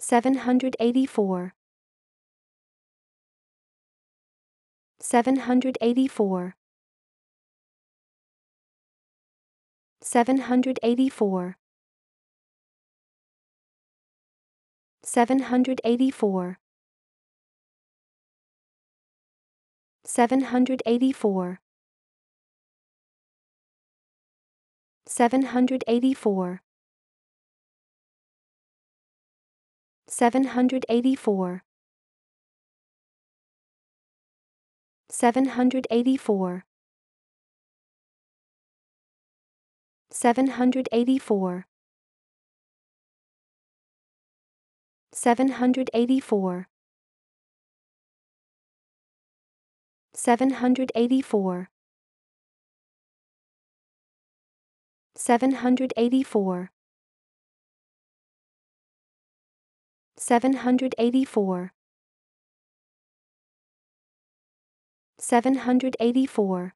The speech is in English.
784 784 784 784 784 784 784 784 784 784 784 784 784 784